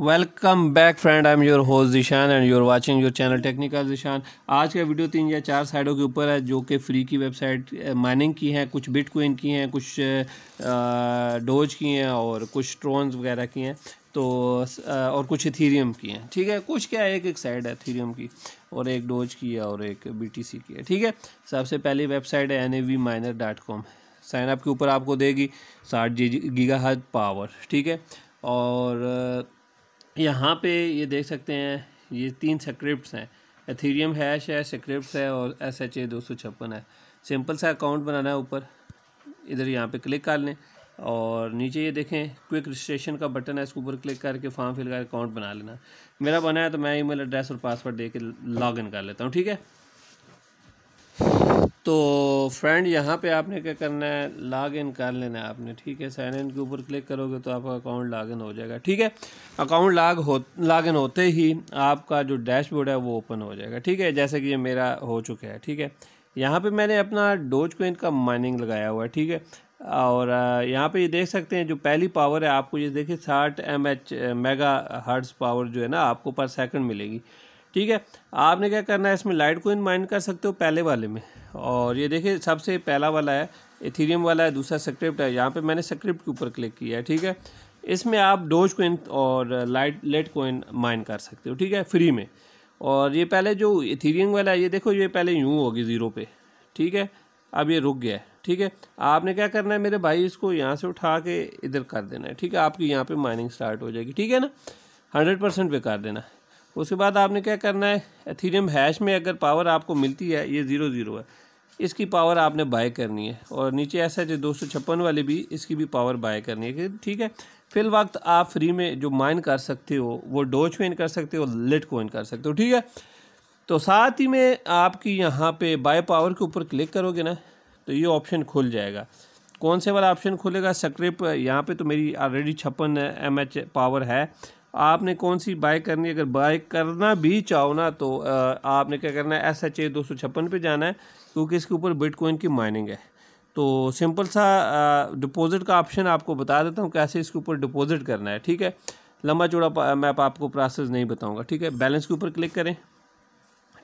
welcome back friend I am your host Zeeshan and are watching your channel technical Zeeshan आज का video तीन या चार साइडों के ऊपर है जो कि फ्री की वेबसाइट माइनिंग की हैं कुछ बिटकॉइन की हैं कुछ डोज की हैं और कुछ ट्रोन्स वगैरह की हैं तो और कुछ इथीरियम की हैं ठीक है कुछ क्या है एक एक साइड है इथीरियम की और एक डोज की है और एक बी की है ठीक है सबसे पहली वेबसाइट है N A V miner dot com sign up के ऊपर आपको देगी साठ जी गीगा पावर ठीक है और यहाँ पे ये देख सकते हैं ये तीन सक्रिप्ट हैं एथीरियम हैश है सक्रिप्ट है और एस एच ए दो सौ छप्पन है सिंपल सा अकाउंट बनाना है ऊपर इधर यहाँ पे क्लिक कर लें और नीचे ये देखें क्विक रजिस्ट्रेशन का बटन है इसके ऊपर क्लिक करके फॉर्म फिल कर अकाउंट बना लेना मेरा बना है तो मैं ईमेल एड्रेस और पासवर्ड दे के लॉग इन कर लेता हूँ ठीक है तो फ्रेंड यहाँ पे आपने क्या करना है लॉग इन कर लेना है आपने ठीक है साइन इन के ऊपर क्लिक करोगे तो आपका अकाउंट लॉग इन हो जाएगा ठीक है अकाउंट लॉग हो लॉग इन होते ही आपका जो डैशबोर्ड है वो ओपन हो जाएगा ठीक है जैसे कि ये मेरा हो चुका है ठीक है यहाँ पे मैंने अपना डोज को का माइनिंग लगाया हुआ है ठीक है और यहाँ पर ये देख सकते हैं जो पहली पावर है आपको ये देखिए साठ M H mega hertz power जो है ना आपको पर सेकेंड मिलेगी ठीक है आपने क्या करना है इसमें लाइट कोइन माइन कर सकते हो पहले वाले में और ये देखिए सबसे पहला वाला है इथीरियम वाला है दूसरा सक्रिप्ट है यहाँ पे मैंने सक्रिप्ट के ऊपर क्लिक किया है ठीक है इसमें आप डोज कोइन और लाइट लेट कोइन माइन कर सकते हो ठीक है फ्री में और ये पहले जो इथीरियम वाला है ये देखो ये पहले यूँ होगी ज़ीरो पे ठीक है अब ये रुक गया है ठीक है आपने क्या करना है मेरे भाई इसको यहाँ से उठा के इधर कर देना है ठीक है आपकी यहाँ पर माइनिंग स्टार्ट हो जाएगी ठीक है ना हंड्रेड परसेंट पे कर देना उसके बाद आपने क्या करना है एथीरियम हैश में अगर पावर आपको मिलती है ये ज़ीरो ज़ीरो है इसकी पावर आपने बाय करनी है और नीचे ऐसा है जो दो सौ छप्पन वाले भी इसकी भी पावर बाय करनी है ठीक है फिल वक्त आप फ्री में जो माइन कर सकते हो वो डोज कोइन कर सकते हो लिट कोइन कर सकते हो ठीक है तो साथ ही में आपकी यहाँ पे बाय पावर के ऊपर क्लिक करोगे ना तो ये ऑप्शन खुल जाएगा कौन से वाला ऑप्शन खुलेगा सक्रिप यहाँ पे तो मेरी ऑलरेडी छप्पन एम एच पावर है आपने कौन सी बाइक करनी अगर बाय करना भी चाहो ना तो आपने क्या करना है एस एच ए दो सौ छप्पन पर जाना है क्योंकि इसके ऊपर बिटकॉइन की माइनिंग है तो सिंपल सा डिपॉज़िट का ऑप्शन आपको बता देता हूँ कैसे इसके ऊपर डिपॉज़िट करना है ठीक है लंबा चौड़ा मैं आपको प्रोसेस नहीं बताऊँगा ठीक है बैलेंस के ऊपर क्लिक करें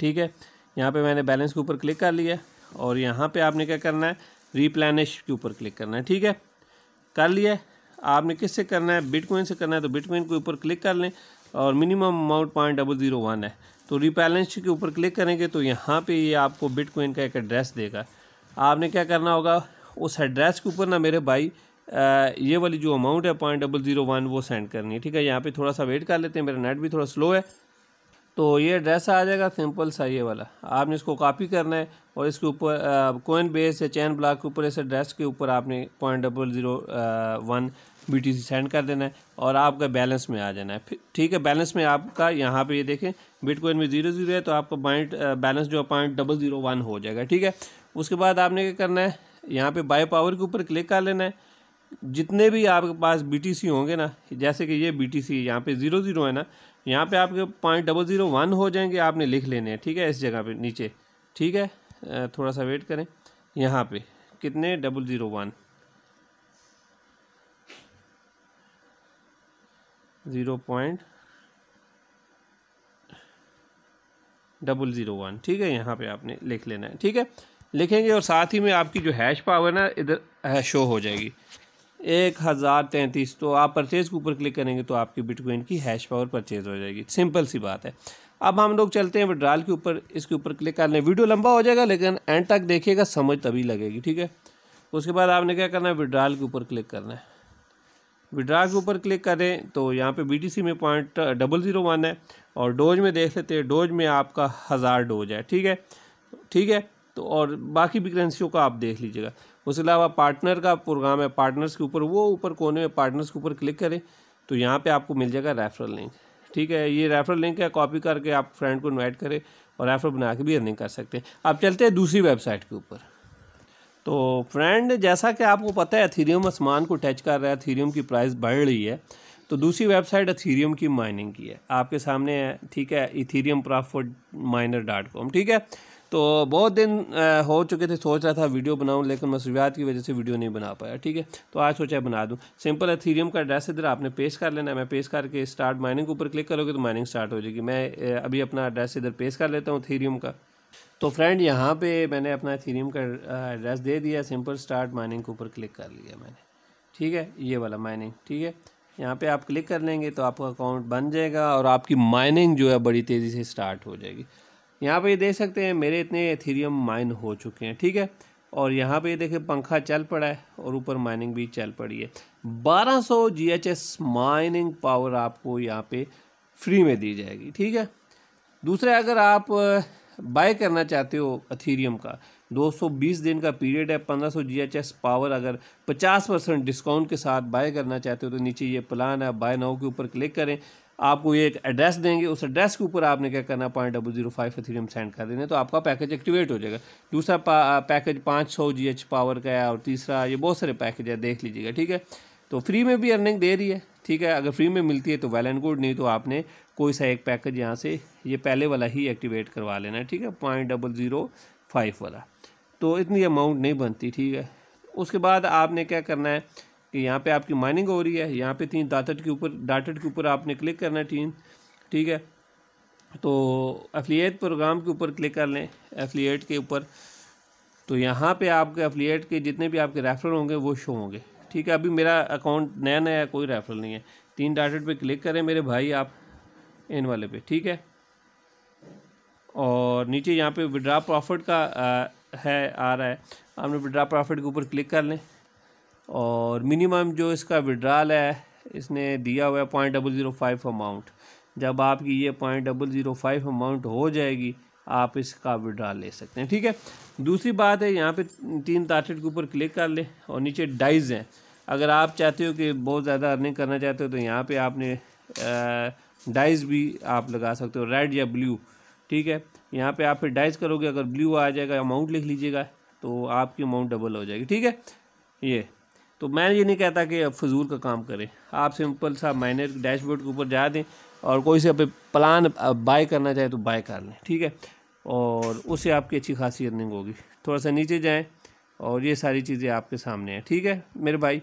ठीक है यहाँ पर मैंने बैलेंस के ऊपर क्लिक कर लिया और यहाँ पर आपने क्या करना है रीप्लानिश के ऊपर क्लिक करना है ठीक है कर लिया आपने किससे करना है बिटकॉइन से करना है तो बिटकॉइन के ऊपर क्लिक कर लें और minimum amount point double zero one है तो रिबैलेंस के ऊपर क्लिक करेंगे तो यहाँ पे ये आपको बिटकॉइन का एक एड्रेस देगा आपने क्या करना होगा उस एड्रेस के ऊपर ना मेरे भाई आ, ये वाली जो अमाउंट है पॉइंट डबल ज़ीरो वन वो सेंड करनी है ठीक है यहाँ पे थोड़ा सा वेट कर लेते हैं मेरा नेट भी थोड़ा स्लो है तो ये ड्रेस आ जाएगा सिंपल सा ये वाला आपने इसको कॉपी करना है और इसके ऊपर कोइन बेस या चैन ब्लॉक के ऊपर इस ड्रेस के ऊपर आपने point double zero one B T C send कर देना है और आपका बैलेंस में आ जाना है फिर ठीक है बैलेंस में आपका यहाँ पे ये देखें बिटकॉइन में जीरो जीरो है तो आपका पॉइंट बैलेंस जो पॉइंट डबल ज़ीरो वन हो जाएगा ठीक है उसके बाद आपने क्या करना है यहाँ पे बाय पावर के ऊपर क्लिक कर लेना है जितने भी आपके पास बी टी सी होंगे ना जैसे कि ये बी टी सी यहाँ पर ज़ीरो ज़ीरो है ना यहाँ पे आपके पॉइंट डबल ज़ीरो वन हो जाएंगे आपने लिख लेने हैं ठीक है इस जगह पे नीचे ठीक है थोड़ा सा वेट करें यहाँ पे कितने double zero one zero point double zero one ठीक है यहाँ पे आपने लिख लेना है ठीक है लिखेंगे और साथ ही में आपकी जो हैश पावर ना इधर शो हो जाएगी एक हज़ार तैंतीस तो आप परचेज़ के ऊपर क्लिक करेंगे तो आपकी बिटकॉइन की हैश पावर परचेज़ हो जाएगी सिंपल सी बात है अब हम लोग चलते हैं विड्राल के ऊपर इसके ऊपर क्लिक कर लें वीडियो लंबा हो जाएगा लेकिन एंड तक देखिएगा समझ तभी लगेगी ठीक है उसके बाद आपने क्या करना है विड्राल के ऊपर क्लिक करना है विड्राल के ऊपर क्लिक करें तो यहाँ पर बी में पॉइंट डबल ज़ीरो वन है और डोज में देख लेते हैं डोज में आपका हज़ार डोज है ठीक है ठीक है तो और बाकी भी करेंसियों का आप देख लीजिएगा उसके अलावा पार्टनर का प्रोग्राम है पार्टनर्स के ऊपर वो ऊपर कोने में पार्टनर्स के ऊपर क्लिक करें तो यहाँ पे आपको मिल जाएगा रेफरल लिंक ठीक है ये रेफरल लिंक है कॉपी करके आप फ्रेंड को इन्वाइट करें और रेफर बना के भी अर्निंग कर सकते हैं आप चलते हैं दूसरी वेबसाइट के ऊपर तो फ्रेंड जैसा कि आपको पता है थीरियम आसमान को टच कर रहा है थीरियम की प्राइस बढ़ रही है तो दूसरी वेबसाइट अथीरियम की माइनिंग की है आपके सामने है ठीक है Ethereum profit miner dot com ठीक है तो बहुत दिन हो चुके थे सोच रहा था वीडियो बनाऊँ लेकिन मसूलियात की वजह से वीडियो नहीं बना पाया ठीक है तो आज सोचा बना दूँ सिंपल एथीरियम का एड्रेस इधर आपने पेश कर लेना है मैं पेश करके स्टार्ट माइनिंग के ऊपर क्लिक करोगे तो माइनिंग स्टार्ट हो जाएगी मैं अभी अपना एड्रेस इधर पेश कर लेता हूँ थीरियम का तो फ्रेंड यहाँ पर मैंने अपना थीरियम का एड्रेस दे दिया सिंपल स्टार्ट माइनिंग के ऊपर क्लिक कर लिया मैंने ठीक है ये वाला माइनिंग ठीक है यहाँ पे आप क्लिक कर लेंगे तो आपका अकाउंट बन जाएगा और आपकी माइनिंग जो है बड़ी तेज़ी से स्टार्ट हो जाएगी यहाँ पर ये देख सकते हैं मेरे इतने एथीरियम माइन हो चुके हैं ठीक है और यहाँ पे ये देखें पंखा चल पड़ा है और ऊपर माइनिंग भी चल पड़ी है 1200 सौ जी माइनिंग पावर आपको यहाँ पे फ्री में दी जाएगी ठीक है दूसरा अगर आप बाय करना चाहते हो अथीरियम का 220 दिन का पीरियड है 1500 सौ जी पावर अगर 50 परसेंट डिस्काउंट के साथ बाय करना चाहते हो तो नीचे ये प्लान है बाय नाउ के ऊपर क्लिक करें आपको ये एक एड्रेस देंगे उस एड्रेस के ऊपर आपने क्या करना point double zero five Ethereum send कर देना तो आपका पैकेज एक्टिवेट हो जाएगा दूसरा पैकेज पाँच सौ जी एच पावर का है और तीसरा ये बहुत सारे पैकेज है देख लीजिएगा ठीक है तो फ्री में भी अर्निंग दे रही है ठीक है अगर फ्री में मिलती है तो वेल एंड गुड नहीं तो आपने कोई सा एक पैकेज यहाँ से ये पहले वाला ही एक्टिवेट करवा लेना है ठीक है पॉइंट डबल ज़ीरो फाइव वाला तो इतनी अमाउंट नहीं बनती ठीक है उसके बाद आपने क्या करना है कि यहाँ पे आपकी माइनिंग हो रही है यहाँ पे तीन दातट के ऊपर डाटट के ऊपर आपने क्लिक करना है तीन ठीक है तो एफिलिएट प्रोग्राम के ऊपर क्लिक कर लें एफिलिएट के ऊपर तो यहाँ पे आपके एफिलिएट के जितने भी आपके रेफरल होंगे वो शो होंगे ठीक है अभी मेरा अकाउंट नया नया कोई रेफरल नहीं है तीन डाटेड पर क्लिक करें मेरे भाई आप इन वाले पे ठीक है और नीचे यहाँ पर विड्रा प्रॉफिट का आ, है आ रहा है आपने विड्रा प्रॉफिट के ऊपर क्लिक कर लें और मिनिमम जो इसका विड्राल है इसने दिया हुआ है point double zero five amount जब आपकी ये point double zero five amount हो जाएगी आप इसका विड्रॉल ले सकते हैं ठीक है दूसरी बात है यहाँ पे तीन तारसेट के ऊपर क्लिक कर लें और नीचे डाइज हैं अगर आप चाहते हो कि बहुत ज़्यादा अर्निंग करना चाहते हो तो यहाँ पर आपने डाइज भी आप लगा सकते हो रेड या ब्लू ठीक है यहाँ पर आप फिर डाइज करोगे अगर ब्लू आ जाएगा अमाउंट लिख लीजिएगा तो आपकी अमाउंट डबल हो जाएगी ठीक है ये तो मैं ये नहीं कहता कि अब फजूल का काम करें आप सिंपल सा माइनर डैशबोर्ड के ऊपर जा दें और कोई से आप प्लान बाय करना चाहे तो बाय कर लें ठीक है और उससे आपकी अच्छी खासी अर्निंग होगी थोड़ा सा नीचे जाएँ और ये सारी चीज़ें आपके सामने हैं ठीक है मेरे भाई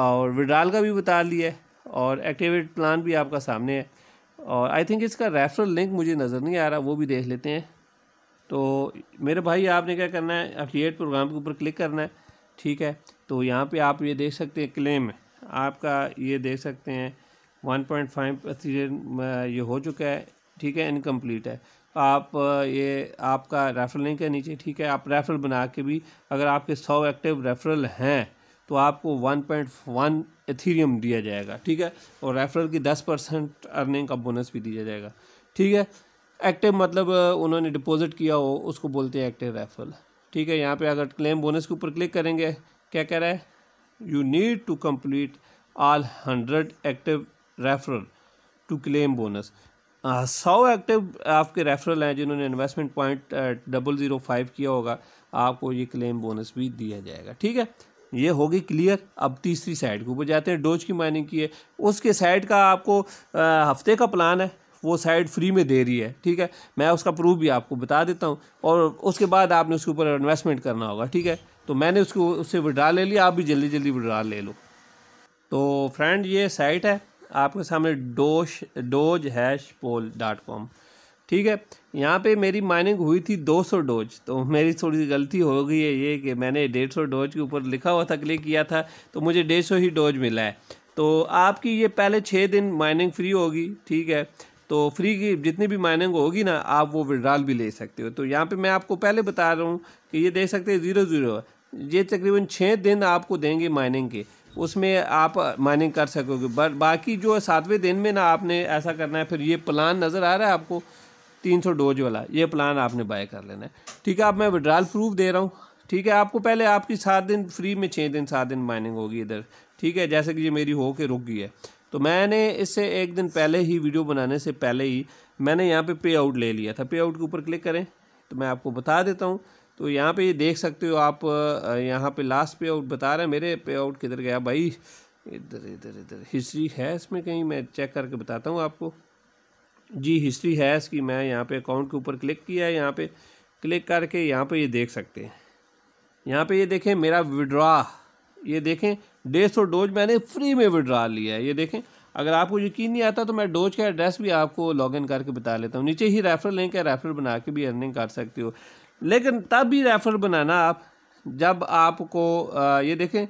और विड्राल का भी बता लिया है और एक्टिवेट प्लान भी आपका सामने है और आई थिंक इसका रेफरल लिंक मुझे नज़र नहीं आ रहा वो भी देख लेते हैं तो मेरे भाई आपने क्या करना है एफिलिएट प्रोग्राम के ऊपर क्लिक करना है ठीक है तो यहाँ पे आप ये देख सकते हैं क्लेम आपका ये देख सकते हैं वन पॉइंट फाइव परसेंट ये हो चुका है ठीक है इनकम्प्लीट है आप ये आपका रेफरल लिंक है नीचे ठीक है आप रेफरल बना के भी अगर आपके सौ एक्टिव रेफरल हैं तो आपको वन पॉइंट वन एथीरियम दिया जाएगा ठीक है और रेफरल की दस परसेंट अर्निंग का बोनस भी दिया जाएगा ठीक है एक्टिव मतलब उन्होंने डिपॉजिट किया हो उसको बोलते हैं एक्टिव रेफरल ठीक है यहाँ पे अगर क्लेम बोनस के ऊपर क्लिक करेंगे क्या कह रहा है you need to complete all hundred active referral to claim bonus सौ एक्टिव आपके रेफरल हैं जिन्होंने investment point double zero five किया होगा आपको ये क्लेम बोनस भी दिया जाएगा ठीक है ये होगी क्लियर अब तीसरी साइड के ऊपर जाते हैं डोज की माइनिंग की है उसके साइड का आपको आ, हफ्ते का प्लान है वो साइड फ्री में दे रही है ठीक है मैं उसका प्रूफ भी आपको बता देता हूँ और उसके बाद आपने उसके ऊपर इन्वेस्टमेंट करना होगा ठीक है तो मैंने उसको उससे विड्रा ले लिया आप भी जल्दी जल्दी विड्रा ले लो तो फ्रेंड ये साइट है आपके सामने डोश Doge hash pool dot com ठीक है यहाँ पे मेरी माइनिंग हुई थी 200 डोज तो मेरी थोड़ी सी गलती हो गई है ये कि मैंने 150 डोज के ऊपर लिखा हुआ था क्लिक किया था तो मुझे 150 ही डोज मिला है तो आपकी ये पहले छः दिन माइनिंग फ्री होगी ठीक है तो फ्री की जितनी भी माइनिंग होगी ना आप वो विड्राल भी ले सकते हो तो यहाँ पे मैं आपको पहले बता रहा हूँ कि ये देख सकते हैं ज़ीरो ज़ीरो ये तकरीबन छः दिन आपको देंगे माइनिंग के उसमें आप माइनिंग कर सकोगे बट बाकी जो सातवें दिन में ना आपने ऐसा करना है फिर ये प्लान नज़र आ रहा है आपको तीन सौ डोज वाला ये प्लान आपने बाय कर लेना है ठीक है आप मैं विड्राल प्रूफ दे रहा हूँ ठीक है आपको पहले आपकी सात दिन फ्री में छः दिन सात दिन माइनिंग होगी इधर ठीक है जैसे कि ये मेरी हो के रुक गई है तो मैंने इससे एक दिन पहले ही वीडियो बनाने से पहले ही मैंने यहाँ पे पे आउट ले लिया था पे आउट के ऊपर क्लिक करें तो मैं आपको बता देता हूँ तो यहाँ पे ये देख सकते हो आप यहाँ पे लास्ट पे आउट बता रहे हैं मेरे पे आउट किधर गया भाई इधर इधर इधर हिस्ट्री है इसमें कहीं मैं चेक करके बताता हूँ आपको जी हिस्ट्री है इसकी मैं यहाँ पे अकाउंट के ऊपर क्लिक किया है यहाँ पर क्लिक करके यहाँ पर ये देख सकते हैं यहाँ पर ये देखें मेरा विड्रा ये देखें डेढ़ सौ डोज मैंने फ्री में विड्रा लिया है ये देखें अगर आपको यकीन नहीं आता तो मैं डोज का एड्रेस भी आपको लॉगिन करके बता लेता हूँ नीचे ही रेफर लिंक है रेफरल बना के भी अर्निंग कर सकते हो लेकिन तब भी रेफरल बनाना आप जब आपको ये देखें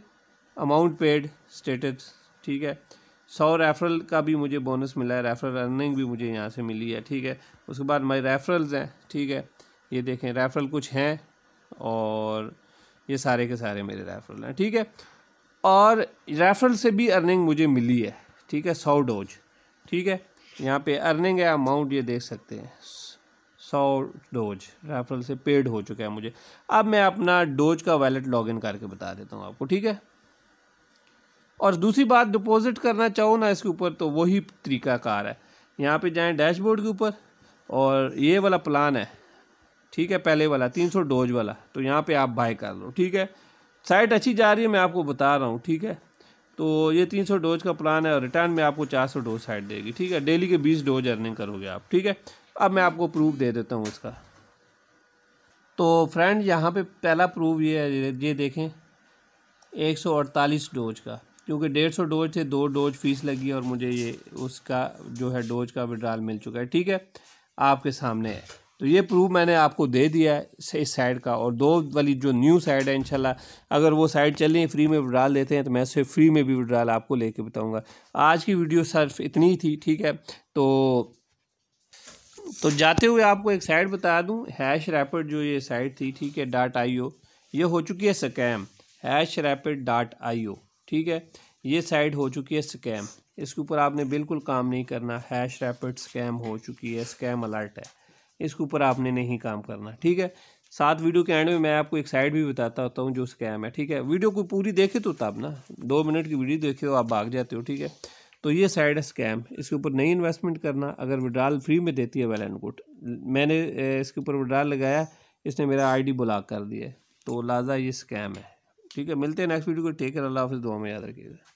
अमाउंट पेड स्टेटस ठीक है सौ रेफरल का भी मुझे बोनस मिला है रेफरल अर्निंग भी मुझे यहाँ से मिली है ठीक है उसके बाद मेरे रेफरल्स हैं ठीक है ये देखें रेफरल कुछ हैं और ये सारे के सारे मेरे रेफरल हैं ठीक है और रेफरल से भी अर्निंग मुझे मिली है ठीक है सौ डोज ठीक है यहाँ पे अर्निंग है अमाउंट ये देख सकते हैं सौ डोज रेफरल से पेड हो चुका है मुझे अब मैं अपना डोज का वैलेट लॉगिन करके बता देता हूँ आपको ठीक है और दूसरी बात डिपॉजिट करना चाहो ना इसके ऊपर तो वही तरीका कार है यहाँ पे जाएं डैशबोर्ड के ऊपर और ये वाला प्लान है ठीक है पहले वाला तीन सौ डोज वाला तो यहाँ पे आप बाय कर लो ठीक है साइट अच्छी जा रही है मैं आपको बता रहा हूँ ठीक है तो ये तीन सौ डोज का प्लान है और रिटर्न में आपको चार सौ डोज साइट देगी ठीक है डेली के बीस डोज अर्निंग करोगे आप ठीक है अब मैं आपको प्रूफ दे देता हूँ उसका तो फ्रेंड यहाँ पर पहला प्रूफ ये है ये देखें एक सौ अड़तालीस डोज का क्योंकि डेढ़ सौ डोज थे दो डोज फीस लगी और मुझे ये उसका जो है डोज का विड्राल मिल चुका है ठीक है आपके सामने है तो ये प्रूफ मैंने आपको दे दिया है इस साइड का और दो वाली जो न्यू साइड है इंशाल्लाह अगर वो साइड चल रही है फ्री में विड्राल देते हैं तो मैं उससे फ्री में भी विड्राल आपको लेके बताऊंगा आज की वीडियो सिर्फ इतनी थी ठीक है तो तो जाते हुए आपको एक साइड बता दूं हैश रैपिड जो ये साइड थी ठीक है डाट आई ओ ये हो चुकी है scam hash rapid dot I O ठीक है ये साइड हो चुकी है स्कैम इसके ऊपर आपने बिल्कुल काम नहीं करना हैश रैपिड स्कैम हो चुकी है स्कैम अलर्ट है इसके ऊपर आपने नहीं काम करना ठीक है साथ वीडियो के एंड में मैं आपको एक साइड भी बताता होता हूँ जो स्कैम है ठीक है वीडियो को पूरी देखे तो तब ना दो मिनट की वीडियो देखे हो तो आप भाग जाते हो ठीक है तो ये साइड है स्कैम इसके ऊपर नहीं इन्वेस्टमेंट करना अगर विड्राल फ्री में देती है वेल एंड गुड मैंने इसके ऊपर विड्राल लगाया इसने मेरा आईडी ब्लॉक कर दिया तो लाजा ये स्कैम है ठीक है मिलते हैं नेक्स्ट वीडियो को टेक कर अल्लाह हाफिज़ दुआ में याद रखिएगा